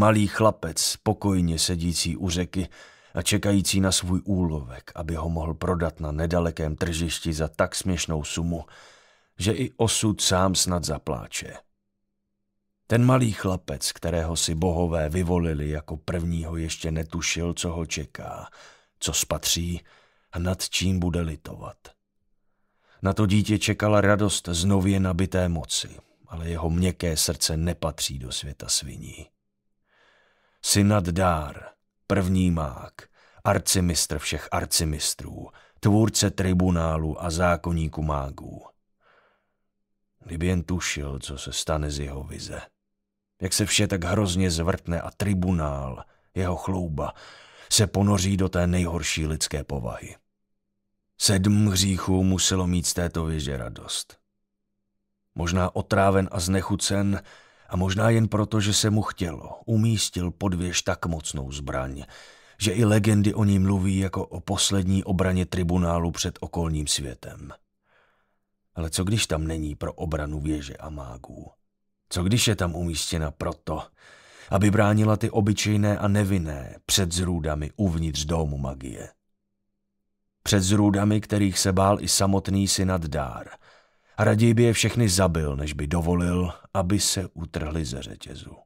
malý chlapec, pokojně sedící u řeky a čekající na svůj úlovek, aby ho mohl prodat na nedalekém tržišti za tak směšnou sumu, že i osud sám snad zapláče. Ten malý chlapec, kterého si bohové vyvolili jako prvního, ještě netušil, co ho čeká, co spatří a nad čím bude litovat. Na to dítě čekala radost z nově nabité moci, ale jeho měkké srdce nepatří do světa sviní. Synad Dár, první mák, arcimistr všech arcimistrů, tvůrce tribunálu a zákoníku mágů. Kdyby jen tušil, co se stane z jeho vize. Jak se vše tak hrozně zvrtne a tribunál, jeho chlouba, se ponoří do té nejhorší lidské povahy. Sedm hříchů muselo mít z této věže radost. Možná otráven a znechucen, a možná jen proto, že se mu chtělo, umístil pod věž tak mocnou zbraň, že i legendy o ní mluví jako o poslední obraně tribunálu před okolním světem. Ale co když tam není pro obranu věže a mágů? Co když je tam umístěna proto, aby bránila ty obyčejné a nevinné před zrůdami uvnitř domu magie? Před zrůdami, kterých se bál i samotný synad Dár – a raději by je všechny zabil, než by dovolil, aby se utrhli ze řetězu.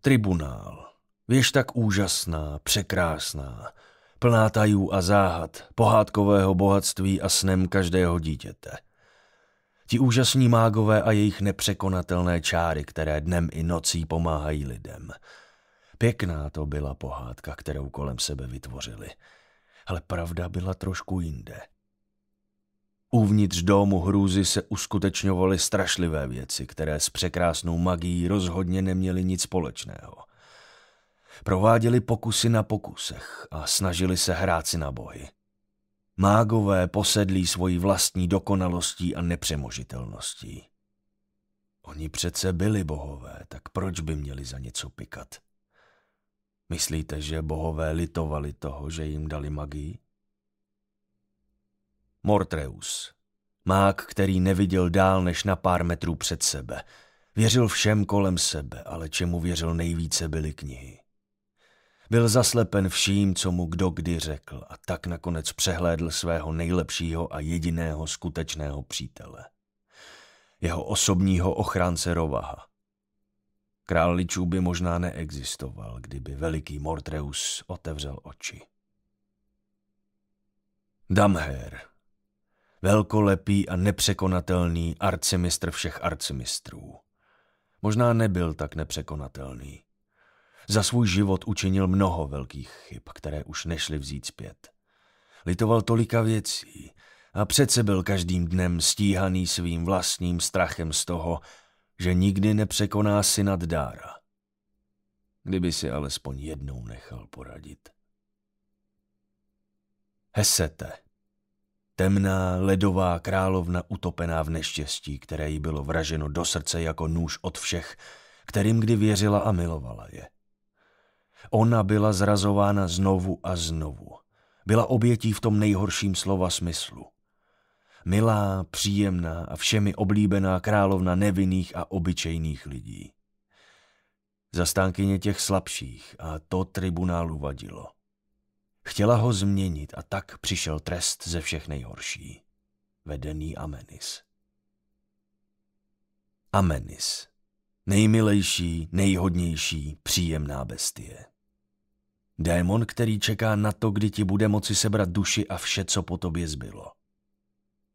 Tribunál. Věž tak úžasná, překrásná, plná tajů a záhad, pohádkového bohatství a snem každého dítěte. Ti úžasní mágové a jejich nepřekonatelné čáry, které dnem i nocí pomáhají lidem – Pěkná to byla pohádka, kterou kolem sebe vytvořili. Ale pravda byla trošku jinde. Uvnitř domu hrůzy se uskutečňovaly strašlivé věci, které s překrásnou magií rozhodně neměly nic společného. Prováděli pokusy na pokusech a snažili se hrát si na bohy. Mágové posedlí svoji vlastní dokonalostí a nepřemožitelností. Oni přece byli bohové, tak proč by měli za něco pikat? Myslíte, že bohové litovali toho, že jim dali magii? Mortreus. Mák, který neviděl dál než na pár metrů před sebe. Věřil všem kolem sebe, ale čemu věřil nejvíce byly knihy. Byl zaslepen vším, co mu kdo kdy řekl a tak nakonec přehlédl svého nejlepšího a jediného skutečného přítele. Jeho osobního ochránce Rovaha – Král ličů by možná neexistoval, kdyby veliký Mortreus otevřel oči. Damher, velkolepý a nepřekonatelný arcimistr všech arcimistrů. Možná nebyl tak nepřekonatelný. Za svůj život učinil mnoho velkých chyb, které už nešly vzít zpět. Litoval tolika věcí a přece byl každým dnem stíhaný svým vlastním strachem z toho, že nikdy nepřekoná syna Dára. Kdyby si alespoň jednou nechal poradit. Hesete. Temná, ledová královna utopená v neštěstí, které jí bylo vraženo do srdce jako nůž od všech, kterým kdy věřila a milovala je. Ona byla zrazována znovu a znovu. Byla obětí v tom nejhorším slova smyslu milá, příjemná a všemi oblíbená královna nevinných a obyčejných lidí. Zastánkyně těch slabších a to tribunálu vadilo. Chtěla ho změnit a tak přišel trest ze všech nejhorší. Vedený Amenis. Amenis. Nejmilejší, nejhodnější, příjemná bestie. Démon, který čeká na to, kdy ti bude moci sebrat duši a vše, co po tobě zbylo.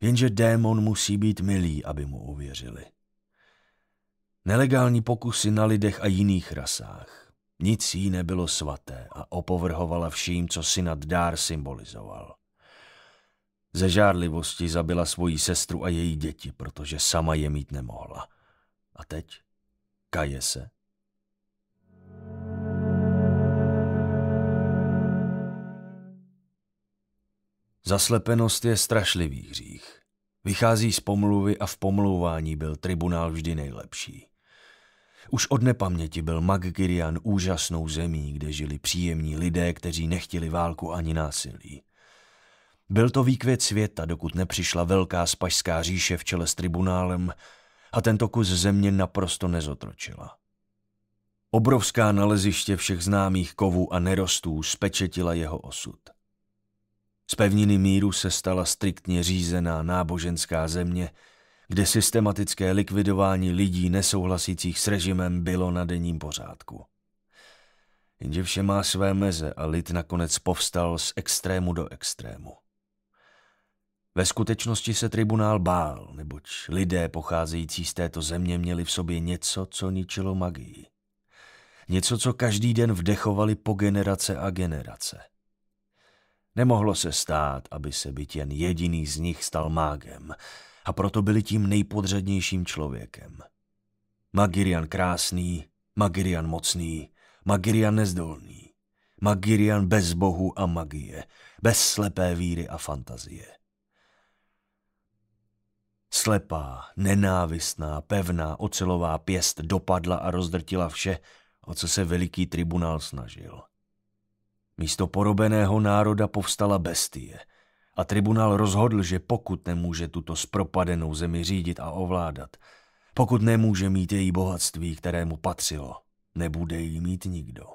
Jenže démon musí být milý, aby mu uvěřili. Nelegální pokusy na lidech a jiných rasách. Nic jí nebylo svaté a opovrhovala vším, co si nad dár symbolizoval. Ze žárlivosti zabila svoji sestru a její děti, protože sama je mít nemohla. A teď? Kaje se Zaslepenost je strašlivý hřích. Vychází z pomluvy a v pomlouvání byl tribunál vždy nejlepší. Už od nepaměti byl Maggirian úžasnou zemí, kde žili příjemní lidé, kteří nechtěli válku ani násilí. Byl to výkvět světa, dokud nepřišla velká spašská říše v čele s tribunálem a tento kus země naprosto nezotročila. Obrovská naleziště všech známých kovů a nerostů spečetila jeho osud – z pevniny míru se stala striktně řízená náboženská země, kde systematické likvidování lidí nesouhlasících s režimem bylo na denním pořádku. Jenže vše má své meze a lid nakonec povstal z extrému do extrému. Ve skutečnosti se tribunál bál, neboť lidé pocházející z této země měli v sobě něco, co ničilo magii. Něco, co každý den vdechovali po generace a generace – Nemohlo se stát, aby se byt jen jediný z nich stal mágem a proto byli tím nejpodřadnějším člověkem. Magirian krásný, Magirian mocný, Magirian nezdolný, Magirian bez bohu a magie, bez slepé víry a fantazie. Slepá, nenávistná, pevná, ocelová pěst dopadla a rozdrtila vše, o co se veliký tribunál snažil. Místo porobeného národa povstala bestie a tribunál rozhodl, že pokud nemůže tuto spropadenou zemi řídit a ovládat, pokud nemůže mít její bohatství, kterému patřilo, nebude jí mít nikdo.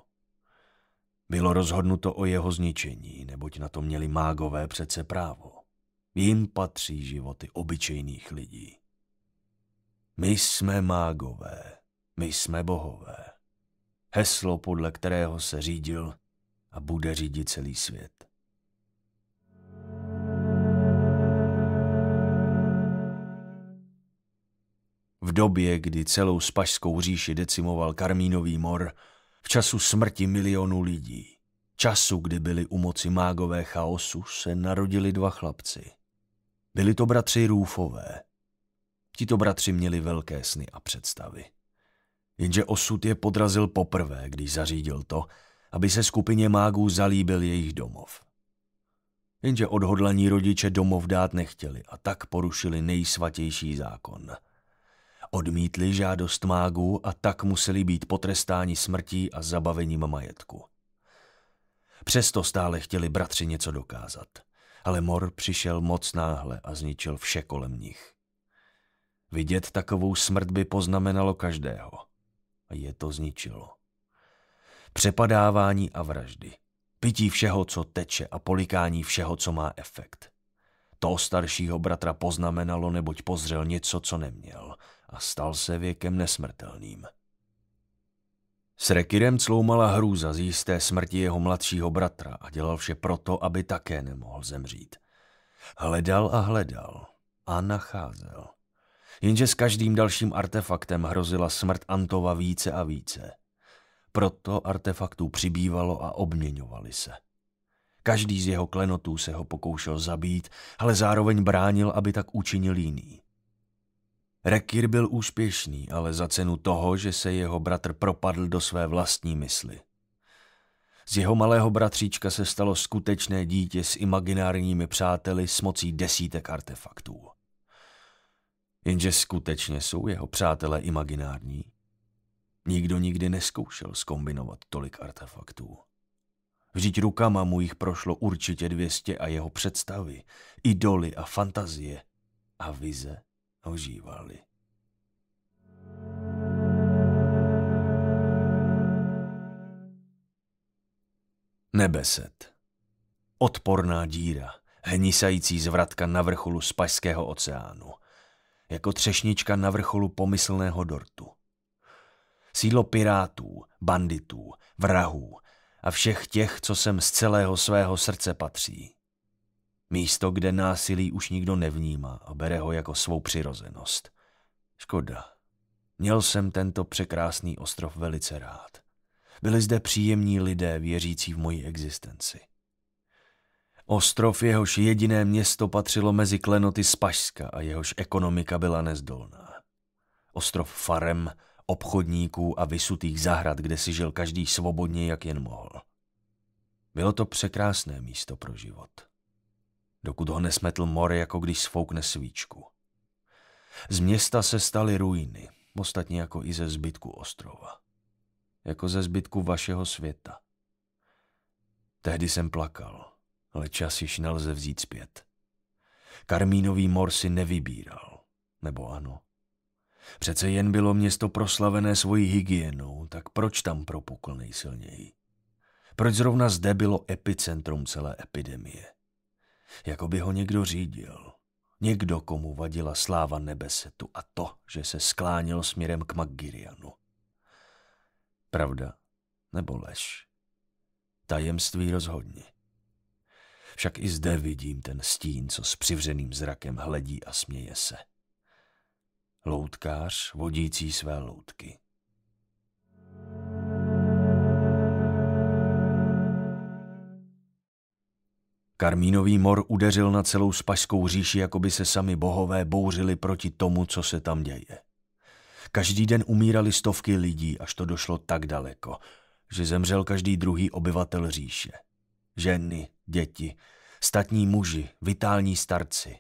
Bylo rozhodnuto o jeho zničení, neboť na to měli mágové přece právo. Jim patří životy obyčejných lidí. My jsme mágové, my jsme bohové. Heslo, podle kterého se řídil a bude řídit celý svět. V době, kdy celou spašskou říši decimoval Karmínový mor, v času smrti milionů lidí, času, kdy byli u moci mágové chaosu, se narodili dva chlapci. Byli to bratři Růfové. Tito bratři měli velké sny a představy. Jenže osud je podrazil poprvé, když zařídil to, aby se skupině mágů zalíbil jejich domov. Jenže odhodlaní rodiče domov dát nechtěli a tak porušili nejsvatější zákon. Odmítli žádost mágů a tak museli být potrestáni smrtí a zabavením majetku. Přesto stále chtěli bratři něco dokázat, ale mor přišel moc náhle a zničil vše kolem nich. Vidět takovou smrt by poznamenalo každého. A je to zničilo přepadávání a vraždy, pití všeho, co teče a polikání všeho, co má efekt. To staršího bratra poznamenalo, neboť pozřel něco, co neměl a stal se věkem nesmrtelným. S Rekirem cloumala hrůza z jisté smrti jeho mladšího bratra a dělal vše proto, aby také nemohl zemřít. Hledal a hledal a nacházel. Jenže s každým dalším artefaktem hrozila smrt Antova více a více – proto artefaktů přibývalo a obměňovali se. Každý z jeho klenotů se ho pokoušel zabít, ale zároveň bránil, aby tak učinil jiný. Rekir byl úspěšný, ale za cenu toho, že se jeho bratr propadl do své vlastní mysli. Z jeho malého bratříčka se stalo skutečné dítě s imaginárními přáteli s mocí desítek artefaktů. Jenže skutečně jsou jeho přátelé imaginární? Nikdo nikdy neskoušel skombinovat tolik artefaktů. Vždyť rukama mu jich prošlo určitě dvěstě a jeho představy, idoly a fantazie a vize ožívaly. Nebeset. Odporná díra, hnisající zvratka na vrcholu Spašského oceánu. Jako třešnička na vrcholu pomyslného dortu – sídlo pirátů, banditů, vrahů a všech těch, co sem z celého svého srdce patří. Místo, kde násilí už nikdo nevnímá a bere ho jako svou přirozenost. Škoda. Měl jsem tento překrásný ostrov velice rád. Byli zde příjemní lidé věřící v moji existenci. Ostrov jehož jediné město patřilo mezi klenoty Spašska a jehož ekonomika byla nezdolná. Ostrov Farem obchodníků a vysutých zahrad, kde si žil každý svobodně, jak jen mohl. Bylo to překrásné místo pro život. Dokud ho nesmetl mor, jako když sfoukne svíčku. Z města se staly ruiny, ostatně jako i ze zbytku ostrova. Jako ze zbytku vašeho světa. Tehdy jsem plakal, ale čas již nelze vzít zpět. Karmínový mor si nevybíral, nebo ano. Přece jen bylo město proslavené svojí hygienou, tak proč tam propukl nejsilněji? Proč zrovna zde bylo epicentrum celé epidemie? Jako by ho někdo řídil. Někdo, komu vadila sláva nebesetu a to, že se sklánil směrem k Maggirianu. Pravda nebo lež? Tajemství rozhodně. Však i zde vidím ten stín, co s přivřeným zrakem hledí a směje se loutkář vodící své loutky. Karmínový mor udeřil na celou spašskou říši, jako by se sami bohové bouřili proti tomu, co se tam děje. Každý den umírali stovky lidí, až to došlo tak daleko, že zemřel každý druhý obyvatel říše. Ženy, děti, statní muži, vitální starci.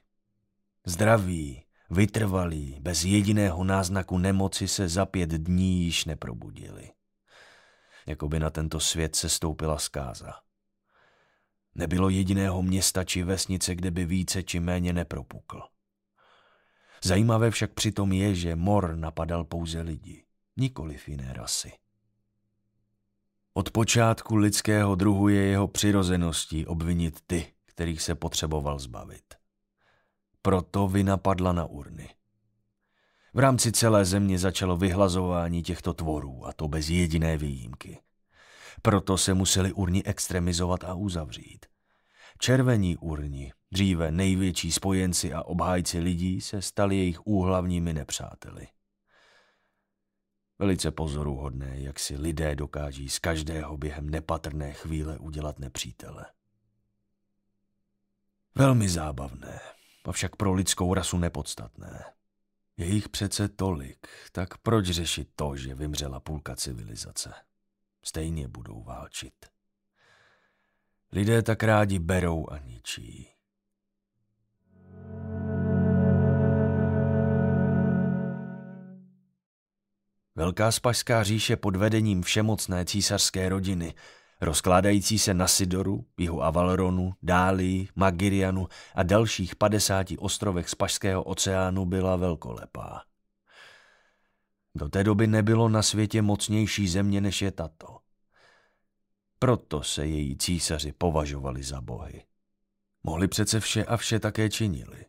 Zdraví, Vytrvalí, bez jediného náznaku nemoci se za pět dní již neprobudili. Jakoby na tento svět se stoupila zkáza. Nebylo jediného města či vesnice, kde by více či méně nepropukl. Zajímavé však přitom je, že mor napadal pouze lidi, nikoli jiné rasy. Od počátku lidského druhu je jeho přirozeností obvinit ty, kterých se potřeboval zbavit proto vynapadla na urny. V rámci celé země začalo vyhlazování těchto tvorů, a to bez jediné výjimky. Proto se museli urni extremizovat a uzavřít. Červení urni, dříve největší spojenci a obhájci lidí, se stali jejich úhlavními nepřáteli. Velice pozoruhodné, jak si lidé dokáží z každého během nepatrné chvíle udělat nepřítele. Velmi zábavné avšak pro lidskou rasu nepodstatné. Je jich přece tolik, tak proč řešit to, že vymřela půlka civilizace? Stejně budou válčit. Lidé tak rádi berou a ničí. Velká spašská říše pod vedením všemocné císařské rodiny – rozkládající se na Sidoru, jihu Avalronu, Dálii, Magirianu a dalších padesáti ostrovech z Pašského oceánu byla velkolepá. Do té doby nebylo na světě mocnější země než je tato. Proto se její císaři považovali za bohy. Mohli přece vše a vše také činili.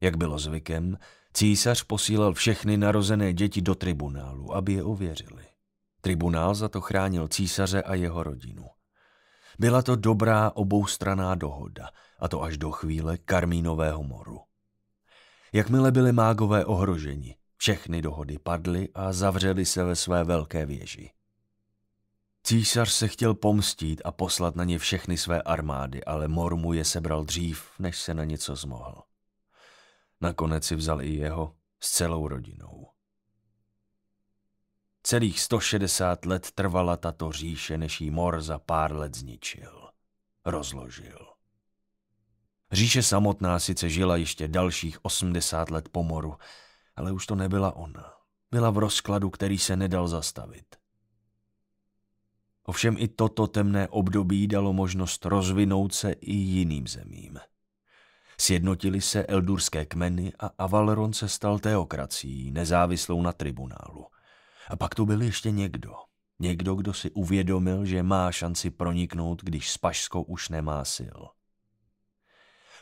Jak bylo zvykem, císař posílal všechny narozené děti do tribunálu, aby je ověřili. Tribunál za to chránil císaře a jeho rodinu. Byla to dobrá oboustraná dohoda, a to až do chvíle Karmínového moru. Jakmile byly mágové ohroženi, všechny dohody padly a zavřeli se ve své velké věži. Císař se chtěl pomstít a poslat na ně všechny své armády, ale mor mu je sebral dřív, než se na něco zmohl. Nakonec si vzal i jeho s celou rodinou. Celých 160 let trvala tato říše, než jí mor za pár let zničil. Rozložil. Říše samotná sice žila ještě dalších 80 let po moru, ale už to nebyla ona. Byla v rozkladu, který se nedal zastavit. Ovšem i toto temné období dalo možnost rozvinout se i jiným zemím. Sjednotili se eldurské kmeny a Avalron se stal teokracií, nezávislou na tribunálu – a pak tu byl ještě někdo. Někdo, kdo si uvědomil, že má šanci proniknout, když s Pašskou už nemá sil.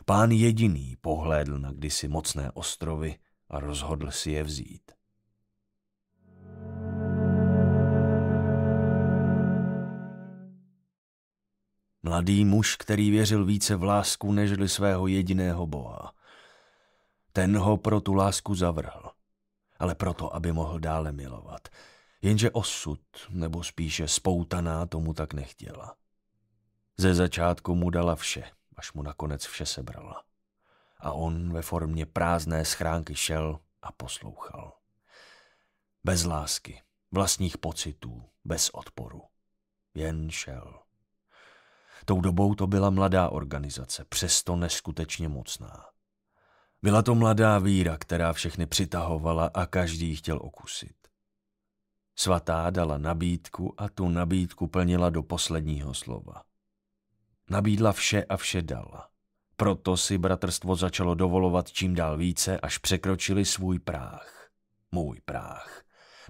Pán jediný pohlédl na kdysi mocné ostrovy a rozhodl si je vzít. Mladý muž, který věřil více v lásku nežli svého jediného boha. Ten ho pro tu lásku zavrhl ale proto, aby mohl dále milovat. Jenže osud, nebo spíše spoutaná, tomu tak nechtěla. Ze začátku mu dala vše, až mu nakonec vše sebrala. A on ve formě prázdné schránky šel a poslouchal. Bez lásky, vlastních pocitů, bez odporu. Jen šel. Tou dobou to byla mladá organizace, přesto neskutečně mocná. Byla to mladá víra, která všechny přitahovala a každý chtěl okusit. Svatá dala nabídku a tu nabídku plnila do posledního slova. Nabídla vše a vše dala. Proto si bratrstvo začalo dovolovat čím dál více, až překročili svůj práh. Můj práh.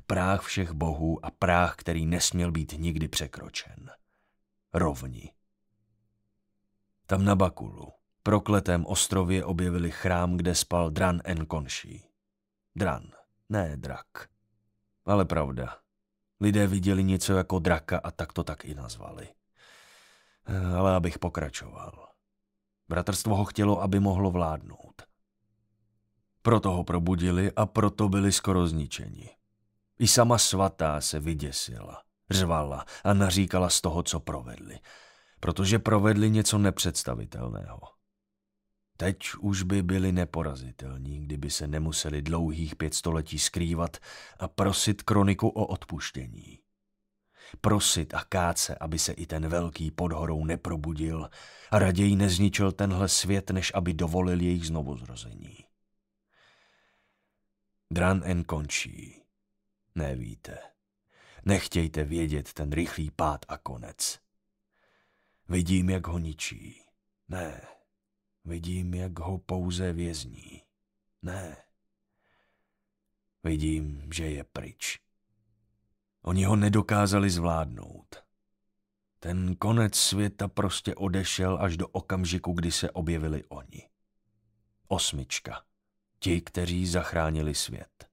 Práh všech bohů a práh, který nesměl být nikdy překročen. Rovni. Tam na Bakulu, prokletém ostrově objevili chrám, kde spal Dran Enkonší. Dran, ne drak. Ale pravda. Lidé viděli něco jako draka a tak to tak i nazvali. Eh, ale abych pokračoval. Bratrstvo ho chtělo, aby mohlo vládnout. Proto ho probudili a proto byli skoro zničeni. I sama svatá se vyděsila, řvala a naříkala z toho, co provedli. Protože provedli něco nepředstavitelného. Teď už by byli neporazitelní, kdyby se nemuseli dlouhých pět století skrývat a prosit kroniku o odpuštění. Prosit a káce, aby se i ten velký pod horou neprobudil a raději nezničil tenhle svět, než aby dovolil jejich znovuzrození. Dran en končí. Nevíte. Nechtějte vědět ten rychlý pád a konec. Vidím, jak ho ničí. Ne, Vidím, jak ho pouze vězní. Ne. Vidím, že je pryč. Oni ho nedokázali zvládnout. Ten konec světa prostě odešel až do okamžiku, kdy se objevili oni. Osmička. Ti, kteří zachránili svět.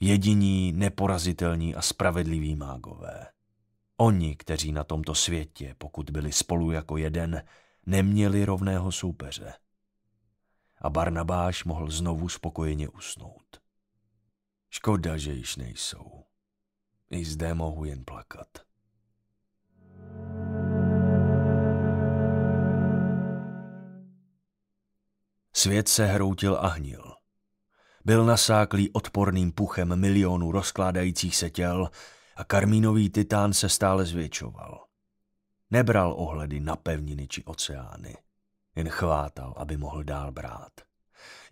Jediní neporazitelní a spravedliví mágové. Oni, kteří na tomto světě, pokud byli spolu jako jeden, neměli rovného soupeře. A Barnabáš mohl znovu spokojeně usnout. Škoda, že již nejsou. I zde mohu jen plakat. Svět se hroutil a hnil. Byl nasáklý odporným puchem milionů rozkládajících se těl a karmínový titán se stále zvětšoval. Nebral ohledy na pevniny či oceány, jen chvátal, aby mohl dál brát.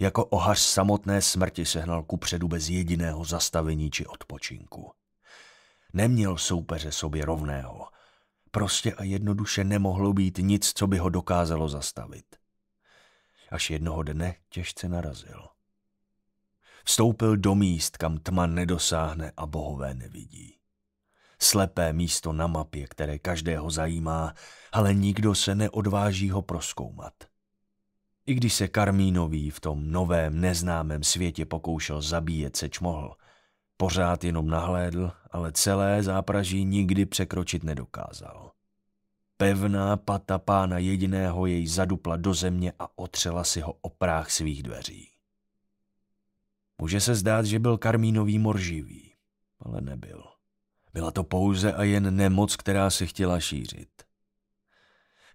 Jako ohař samotné smrti sehnal ku předu bez jediného zastavení či odpočinku. Neměl soupeře sobě rovného. Prostě a jednoduše nemohlo být nic, co by ho dokázalo zastavit. Až jednoho dne těžce narazil. Vstoupil do míst, kam tma nedosáhne a bohové nevidí slepé místo na mapě, které každého zajímá, ale nikdo se neodváží ho proskoumat. I když se Karmínový v tom novém, neznámém světě pokoušel zabíjet, seč mohl. Pořád jenom nahlédl, ale celé zápraží nikdy překročit nedokázal. Pevná pata pána jediného jej zadupla do země a otřela si ho o práh svých dveří. Může se zdát, že byl Karmínový morživý, ale nebyl. Byla to pouze a jen nemoc, která se chtěla šířit.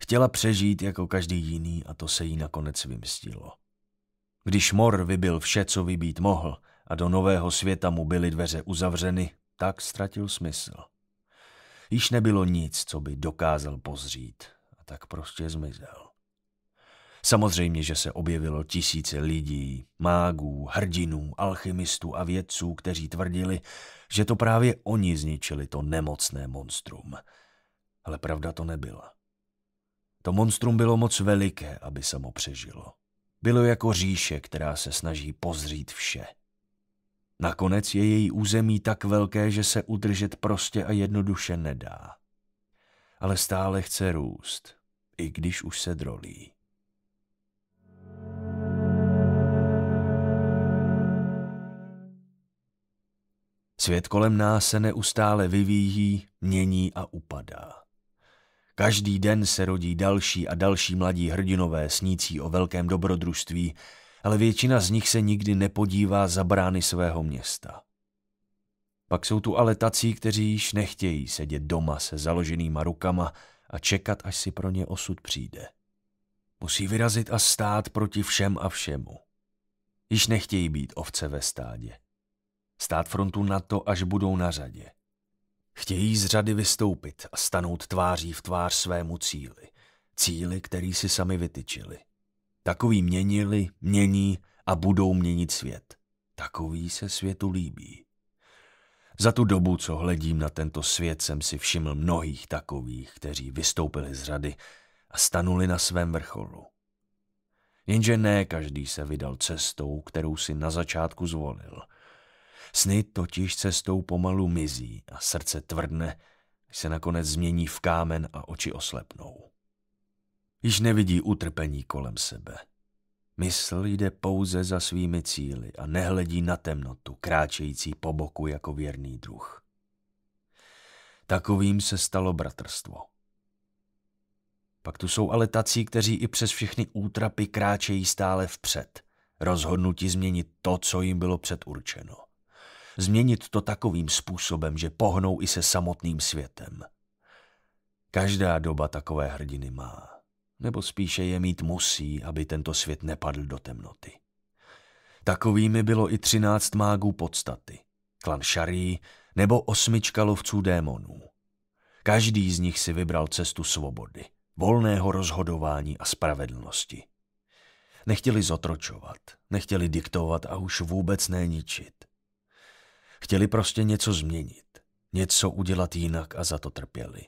Chtěla přežít jako každý jiný a to se jí nakonec vymstilo. Když Mor vybil vše, co vybít mohl, a do nového světa mu byly dveře uzavřeny, tak ztratil smysl. Již nebylo nic, co by dokázal pozřít, a tak prostě zmizel. Samozřejmě, že se objevilo tisíce lidí, mágů, hrdinů, alchymistů a vědců, kteří tvrdili, že to právě oni zničili to nemocné monstrum. Ale pravda to nebyla. To monstrum bylo moc veliké, aby samo přežilo. Bylo jako říše, která se snaží pozřít vše. Nakonec je její území tak velké, že se udržet prostě a jednoduše nedá. Ale stále chce růst, i když už se drolí. Svět kolem nás se neustále vyvíjí, mění a upadá. Každý den se rodí další a další mladí hrdinové snící o velkém dobrodružství, ale většina z nich se nikdy nepodívá za brány svého města. Pak jsou tu ale tací, kteří již nechtějí sedět doma se založenýma rukama a čekat, až si pro ně osud přijde. Musí vyrazit a stát proti všem a všemu. Již nechtějí být ovce ve stádě. Stát frontu na to, až budou na řadě. Chtějí z řady vystoupit a stanout tváří v tvář svému cíli. Cíli, který si sami vytyčili. Takový měnili, mění a budou měnit svět. Takový se světu líbí. Za tu dobu, co hledím na tento svět, jsem si všiml mnohých takových, kteří vystoupili z řady a stanuli na svém vrcholu. Jenže ne každý se vydal cestou, kterou si na začátku zvolil – Sny totiž cestou pomalu mizí a srdce tvrdne, se nakonec změní v kámen a oči oslepnou. Již nevidí utrpení kolem sebe. Mysl jde pouze za svými cíly a nehledí na temnotu, kráčející po boku jako věrný druh. Takovým se stalo bratrstvo. Pak tu jsou ale tací, kteří i přes všechny útrapy kráčejí stále vpřed, rozhodnutí změnit to, co jim bylo předurčeno – změnit to takovým způsobem, že pohnou i se samotným světem. Každá doba takové hrdiny má, nebo spíše je mít musí, aby tento svět nepadl do temnoty. Takovými bylo i třináct mágů podstaty, klan Šarí nebo osmička lovců démonů. Každý z nich si vybral cestu svobody, volného rozhodování a spravedlnosti. Nechtěli zotročovat, nechtěli diktovat a už vůbec neničit. Chtěli prostě něco změnit, něco udělat jinak a za to trpěli.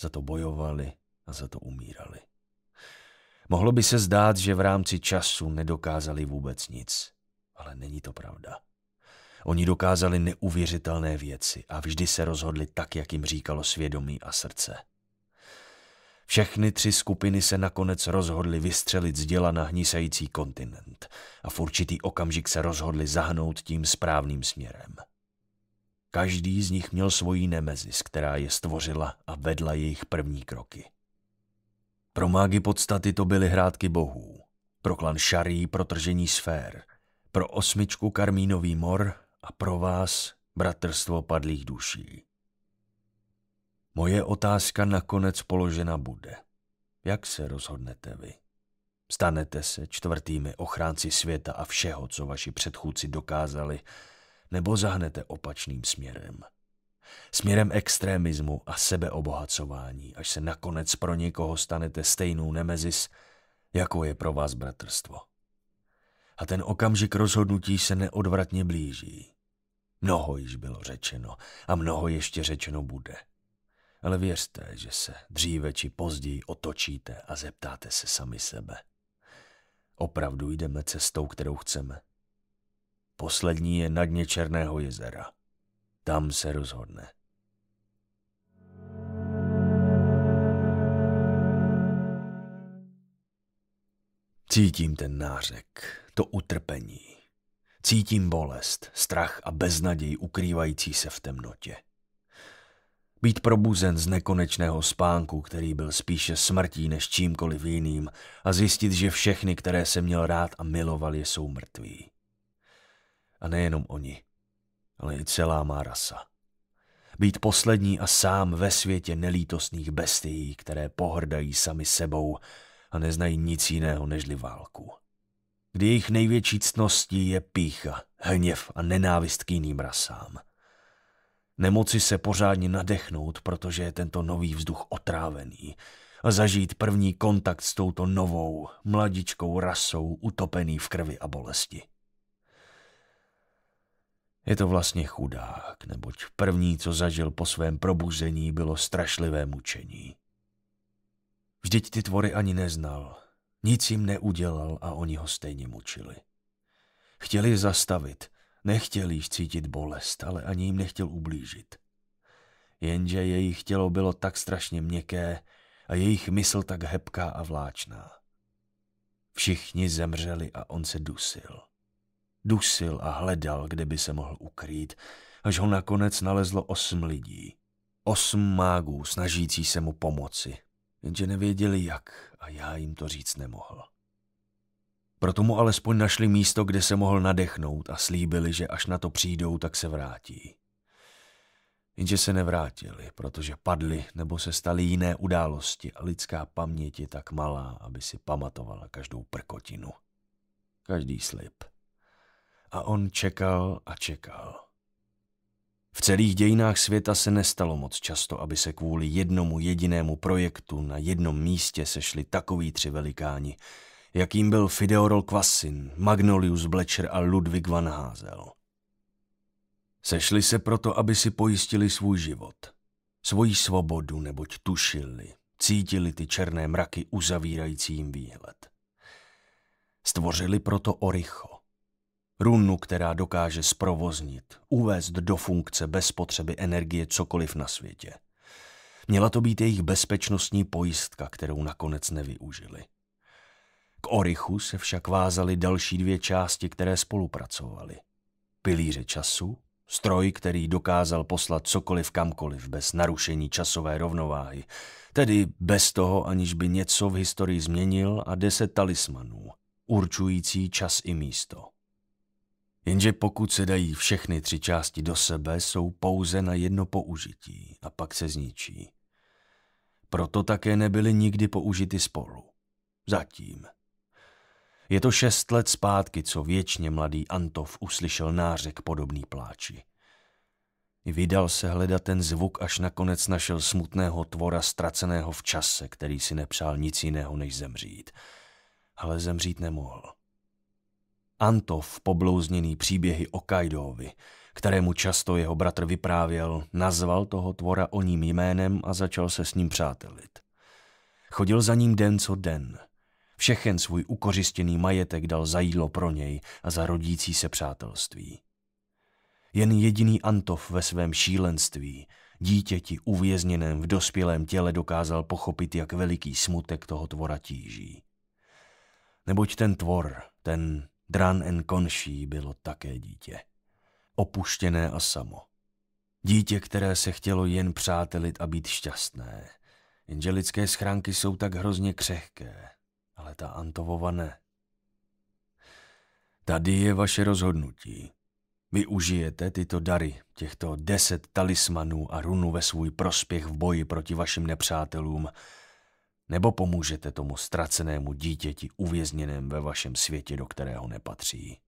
Za to bojovali a za to umírali. Mohlo by se zdát, že v rámci času nedokázali vůbec nic, ale není to pravda. Oni dokázali neuvěřitelné věci a vždy se rozhodli tak, jak jim říkalo svědomí a srdce. Všechny tři skupiny se nakonec rozhodly vystřelit z děla na hnisající kontinent a v určitý okamžik se rozhodli zahnout tím správným směrem. Každý z nich měl svoji nemezis, která je stvořila a vedla jejich první kroky. Pro mágy podstaty to byly hrádky bohů, pro klan Šarí protržení sfér, pro osmičku Karmínový mor a pro vás bratrstvo padlých duší. Moje otázka nakonec položena bude. Jak se rozhodnete vy? Stanete se čtvrtými ochránci světa a všeho, co vaši předchůdci dokázali, nebo zahnete opačným směrem. Směrem extremismu a sebeobohacování, až se nakonec pro někoho stanete stejnou nemezis, jako je pro vás bratrstvo. A ten okamžik rozhodnutí se neodvratně blíží. Mnoho již bylo řečeno a mnoho ještě řečeno bude. Ale věřte, že se dříve či později otočíte a zeptáte se sami sebe. Opravdu jdeme cestou, kterou chceme? Poslední je na dně Černého jezera. Tam se rozhodne. Cítím ten nářek, to utrpení. Cítím bolest, strach a beznaděj ukrývající se v temnotě. Být probuzen z nekonečného spánku, který byl spíše smrtí než čímkoliv jiným, a zjistit, že všechny, které jsem měl rád a miloval, jsou mrtví. A nejenom oni, ale i celá má rasa. Být poslední a sám ve světě nelítostných bestií, které pohrdají sami sebou a neznají nic jiného nežli válku. Kdy jejich největší ctností je pícha, hněv a nenávist k jiným rasám. Nemoci se pořádně nadechnout, protože je tento nový vzduch otrávený, a zažít první kontakt s touto novou, mladičkou rasou utopený v krvi a bolesti. Je to vlastně chudák, neboť první, co zažil po svém probuzení, bylo strašlivé mučení. Vždyť ty tvory ani neznal, nic jim neudělal a oni ho stejně mučili. Chtěli zastavit, nechtěli již cítit bolest, ale ani jim nechtěl ublížit. Jenže jejich tělo bylo tak strašně měkké a jejich mysl tak hebká a vláčná. Všichni zemřeli a on se dusil. Dusil a hledal, kde by se mohl ukrýt, až ho nakonec nalezlo osm lidí. Osm mágů snažící se mu pomoci, jenže nevěděli jak a já jim to říct nemohl. Proto mu alespoň našli místo, kde se mohl nadechnout a slíbili, že až na to přijdou, tak se vrátí. Jenže se nevrátili, protože padli nebo se staly jiné události a lidská paměť je tak malá, aby si pamatovala každou prkotinu. Každý slib a on čekal a čekal. V celých dějinách světa se nestalo moc často, aby se kvůli jednomu jedinému projektu na jednom místě sešli takoví tři velikáni, jakým byl Fideorol Kvasin, Magnolius Blecher a Ludwig van Hazel. Sešli se proto, aby si pojistili svůj život, svoji svobodu, neboť tušili, cítili ty černé mraky uzavírající jim výhled. Stvořili proto Oricho, Runnu, která dokáže zprovoznit, uvést do funkce bez potřeby energie cokoliv na světě. Měla to být jejich bezpečnostní pojistka, kterou nakonec nevyužili. K Orichu se však vázaly další dvě části, které spolupracovaly. Pilíře času, stroj, který dokázal poslat cokoliv kamkoliv bez narušení časové rovnováhy, tedy bez toho, aniž by něco v historii změnil a deset talismanů, určující čas i místo. Jenže pokud se dají všechny tři části do sebe, jsou pouze na jedno použití a pak se zničí. Proto také nebyly nikdy použity spolu. Zatím. Je to šest let zpátky, co věčně mladý Antov uslyšel nářek podobný pláči. Vydal se hledat ten zvuk, až nakonec našel smutného tvora ztraceného v čase, který si nepřál nic jiného než zemřít. Ale zemřít nemohl. Antov poblouzněný příběhy o Kaidovi, kterému často jeho bratr vyprávěl, nazval toho tvora o ním jménem a začal se s ním přátelit. Chodil za ním den co den. Všechen svůj ukořistěný majetek dal za jídlo pro něj a za rodící se přátelství. Jen jediný Antov ve svém šílenství, dítěti uvězněném v dospělém těle dokázal pochopit, jak veliký smutek toho tvora tíží. Neboť ten tvor, ten Dran en Konší bylo také dítě. Opuštěné a samo. Dítě, které se chtělo jen přátelit a být šťastné. Jenže lidské schránky jsou tak hrozně křehké, ale ta Antovova ne. Tady je vaše rozhodnutí. Využijete tyto dary, těchto deset talismanů a runu ve svůj prospěch v boji proti vašim nepřátelům, nebo pomůžete tomu ztracenému dítěti uvězněném ve vašem světě, do kterého nepatří?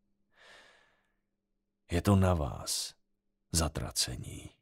Je to na vás, zatracení.